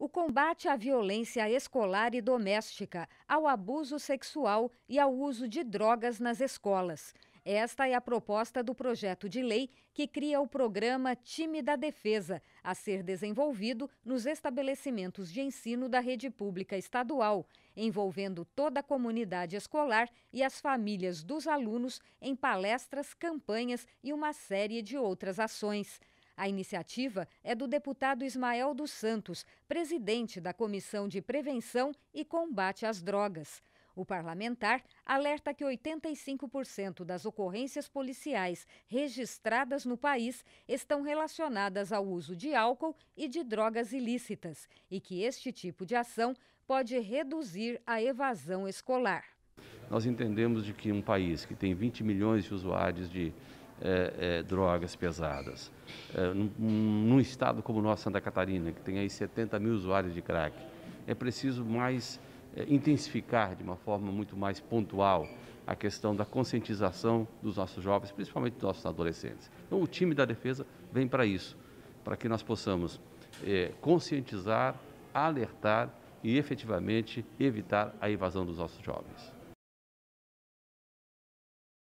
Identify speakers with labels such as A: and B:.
A: O combate à violência escolar e doméstica, ao abuso sexual e ao uso de drogas nas escolas. Esta é a proposta do projeto de lei que cria o programa Time da Defesa, a ser desenvolvido nos estabelecimentos de ensino da rede pública estadual, envolvendo toda a comunidade escolar e as famílias dos alunos em palestras, campanhas e uma série de outras ações. A iniciativa é do deputado Ismael dos Santos, presidente da Comissão de Prevenção e Combate às Drogas. O parlamentar alerta que 85% das ocorrências policiais registradas no país estão relacionadas ao uso de álcool e de drogas ilícitas e que este tipo de ação pode reduzir a evasão escolar.
B: Nós entendemos de que um país que tem 20 milhões de usuários de eh, eh, drogas pesadas, eh, num, num, estado como o nosso, Santa Catarina, que tem aí 70 mil usuários de crack, é preciso mais eh, intensificar de uma forma muito mais pontual a questão da conscientização dos nossos jovens, principalmente dos nossos adolescentes. Então, o time da defesa vem para isso, para que nós possamos é, conscientizar, alertar e efetivamente evitar a evasão dos nossos jovens.